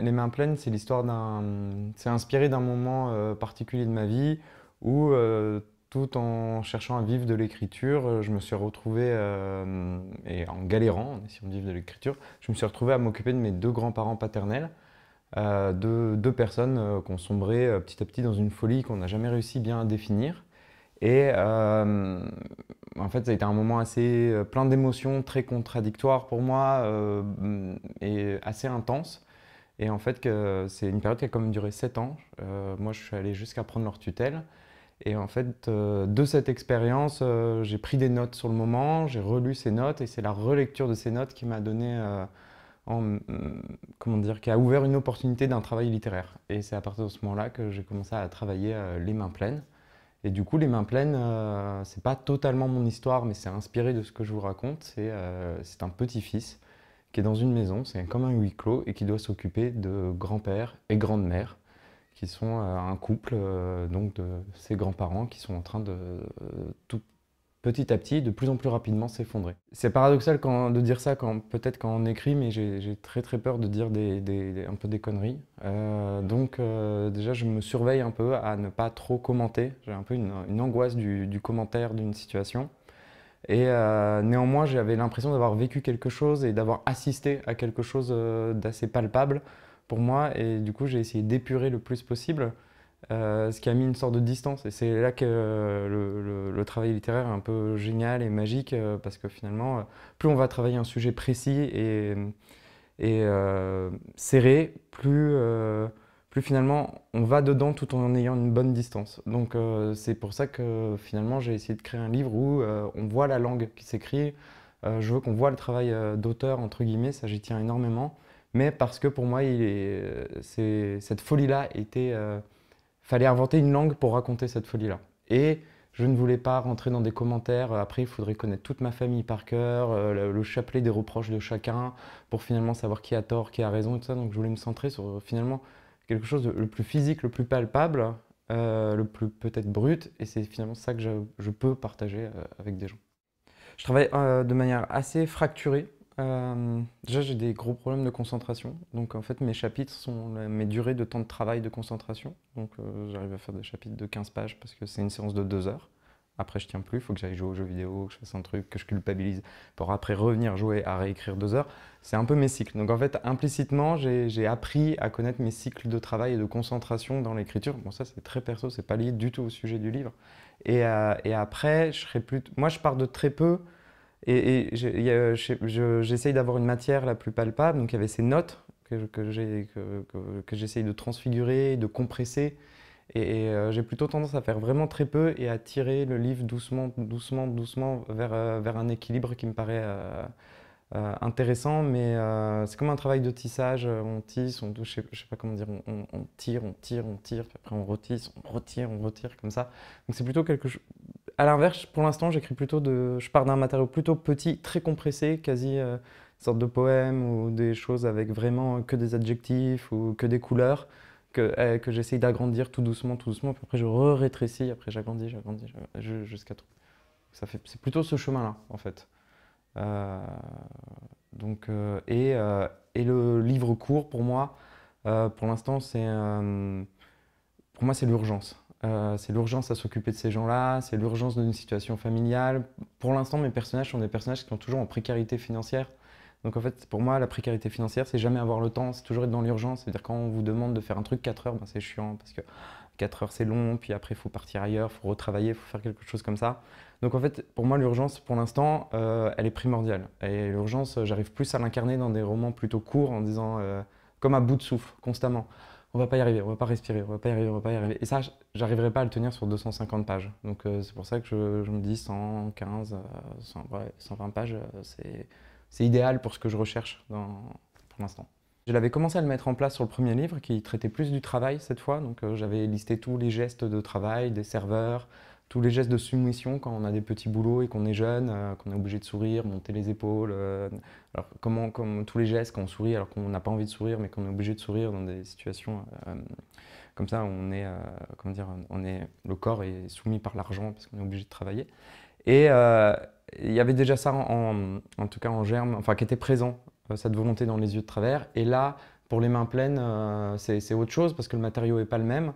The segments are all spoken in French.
Les mains pleines, c'est l'histoire d'un. C'est inspiré d'un moment euh, particulier de ma vie où, euh, tout en cherchant à vivre de l'écriture, euh, je me suis retrouvé, et en galérant, si on de vivre de l'écriture, je me suis retrouvé à m'occuper de mes deux grands-parents paternels. de deux personnes qui ont sombré petit à petit dans une folie qu'on n'a jamais réussi bien à définir. Et en fait, ça a été un moment assez plein d'émotions, très contradictoires pour moi et assez intense. Et en fait, c'est une période qui a quand même duré 7 ans. Euh, moi, je suis allé jusqu'à prendre leur tutelle. Et en fait, euh, de cette expérience, euh, j'ai pris des notes sur le moment, j'ai relu ces notes, et c'est la relecture de ces notes qui m'a donné, mm, comment dire, qui a ouvert une opportunité d'un travail littéraire. Et c'est à partir de ce moment-là que j'ai commencé à travailler les mains pleines. Et du coup, les mains pleines, c'est pas totalement mon histoire, mais c'est inspiré de ce que je vous raconte. C'est un petit-fils qui est dans une maison, c'est comme un huis clos, et qui doit s'occuper de grand-père et grand-mère, qui sont euh, un couple euh, donc de ses grands-parents qui sont en train de euh, tout petit à petit, de plus en plus rapidement s'effondrer. C'est paradoxal quand, de dire ça, quand, peut-être quand on écrit, mais j'ai très très peur de dire des, un peu des conneries. donc déjà, je me surveille un peu à ne pas trop commenter. J'ai un peu une, angoisse du commentaire d'une situation. Et euh, néanmoins, j'avais l'impression d'avoir vécu quelque chose et d'avoir assisté à quelque chose euh, d'assez palpable pour moi. Et du coup, j'ai essayé d'épurer le plus possible, euh, ce qui a mis une sorte de distance. Et c'est là que le, travail littéraire est un peu génial et magique, parce que finalement, plus on va travailler un sujet précis et, serré, plus finalement on va dedans tout en ayant une bonne distance. Donc euh, c'est pour ça que finalement j'ai essayé de créer un livre où euh, on voit la langue qui s'écrit. Euh, je veux qu'on voit le travail d'auteur, entre guillemets, ça j'y tiens énormément. Mais parce que pour moi, il est, c'est cette folie-là était... fallait inventer une langue pour raconter cette folie-là. Et je ne voulais pas rentrer dans des commentaires. Après, il faudrait connaître toute ma famille par cœur, le, le, chapelet des reproches de chacun, pour finalement savoir qui a tort, qui a raison et tout ça. Donc je voulais me centrer sur finalement quelque chose de le plus physique, le plus palpable, euh, le plus peut-être brut, et c'est finalement ça que je, peux partager euh, avec des gens. Je travaille euh, de manière assez fracturée. déjà, j'ai des gros problèmes de concentration, donc en fait, mes chapitres sont mes durées de temps de travail de concentration. Donc, j'arrive à faire des chapitres de 15 pages parce que c'est une séance de 2 heures. Après, je tiens plus, il faut que j'aille jouer aux jeux vidéo, que je fasse un truc, que je culpabilise pour après revenir jouer à réécrire deux heures. C'est un peu mes cycles. Donc en fait, implicitement, j'ai appris à connaître mes cycles de travail et de concentration dans l'écriture. Bon, ça, c'est très perso, c'est pas lié du tout au sujet du livre. Et, euh, et après, je serai plus. Moi, je pars de très peu et, et j'essaye d'avoir une matière la plus palpable. Donc il y avait ces notes que, que j'essaye de transfigurer, de compresser. Et, euh, j'ai plutôt tendance à faire vraiment très peu et à tirer le livre doucement, doucement, doucement vers, euh, vers un équilibre qui me paraît euh, intéressant. Mais c'est comme un travail de tissage. On tisse, on je sais, pas comment dire, on, tire, on tire, on tire, puis après on retisse, on retire, on retire comme ça. Donc c'est plutôt quelque chose. À l'inverse, pour l'instant, j'écris plutôt de, je pars d'un matériau plutôt petit, très compressé, quasi sorte de poème ou des choses avec vraiment que des adjectifs ou que des couleurs. Euh, que, j'essaye d'agrandir tout doucement, tout doucement, puis après je rétrécis, après j'agrandis, j'agrandis, jusqu'à tout. Ça fait, c'est plutôt ce chemin-là, en fait. Euh, donc, euh, et, et, le livre court, pour moi, pour l'instant, c'est, pour moi, c'est l'urgence. c'est l'urgence à s'occuper de ces gens-là, c'est l'urgence d'une situation familiale. Pour l'instant, mes personnages sont des personnages qui sont toujours en précarité financière. Donc en fait, pour moi, la précarité financière, c'est jamais avoir le temps, c'est toujours être dans l'urgence. C'est-à-dire quand on vous demande de faire un truc 4 heures, ben, c'est chiant parce que 4 heures c'est long, puis après il faut partir ailleurs, il faut retravailler, il faut faire quelque chose comme ça. Donc en fait, pour moi, l'urgence, pour l'instant, euh, elle est primordiale. Et l'urgence, euh, j'arrive plus à l'incarner dans des romans plutôt courts en disant euh, comme à bout de souffle, constamment. On va pas y arriver, on va pas respirer, on va pas y arriver, on va pas y arriver. Et ça, j'arriverai pas à le tenir sur 250 pages. Donc c'est pour ça que je, me dis 115, 120 pages, c'est c'est idéal pour ce que je recherche pour l'instant. Je l'avais commencé à le mettre en place sur le premier livre qui traitait plus du travail cette fois, donc euh, j'avais listé tous les gestes de travail des serveurs, tous les gestes de soumission quand on a des petits boulots et qu'on est jeune, euh, qu'on est obligé de sourire, monter les épaules, euh, alors comment, comme tous les gestes quand on sourit alors qu'on n'a pas envie de sourire mais qu'on est obligé de sourire dans des situations comme ça, on est, comment dire, on est, le corps est soumis par l'argent parce qu'on est obligé de travailler. Et, il y avait déjà ça, en, tout cas en germe, enfin qui était présent, euh, cette volonté dans les yeux de travers. Et là, pour les mains pleines, euh, c'est autre chose parce que le matériau n'est pas le même.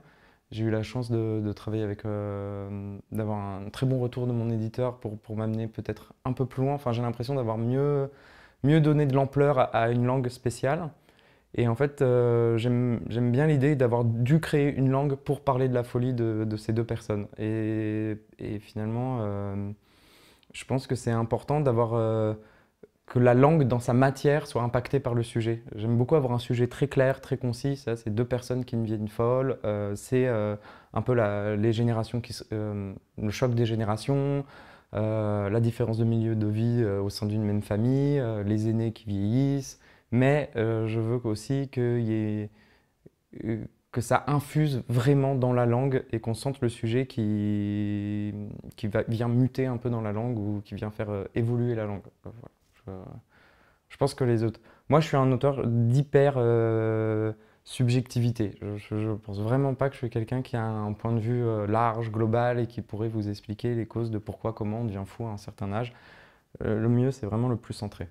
J'ai eu la chance de, travailler avec, euh, d'avoir un très bon retour de mon éditeur pour, pour m'amener peut-être un peu plus loin. Enfin, j'ai l'impression d'avoir mieux, mieux donné de l'ampleur à, une langue spéciale. Et en fait, j'aime bien l'idée d'avoir dû créer une langue pour parler de la folie de, ces deux personnes. Et, et finalement, je pense que c'est important d'avoir euh, que la langue dans sa matière soit impactée par le sujet. J'aime beaucoup avoir un sujet très clair, très concis. Ça, c'est deux personnes qui ne viennent folles. folle, euh, c'est euh, un peu les générations qui, le choc des générations, la différence de milieu de vie au sein d'une même famille, les aînés qui vieillissent. Mais je veux aussi qu'il y ait que ça infuse vraiment dans la langue et qu'on sente le sujet qui, qui va, vient muter un peu dans la langue ou qui vient faire euh, évoluer la langue. Euh, je, pense que les autres. Moi, je suis un auteur d'hyper euh, subjectivité. Je, ne pense vraiment pas que je suis quelqu'un qui a un point de vue large, global et qui pourrait vous expliquer les causes de pourquoi, comment on devient fou à un certain âge. le mieux, c'est vraiment le plus centré.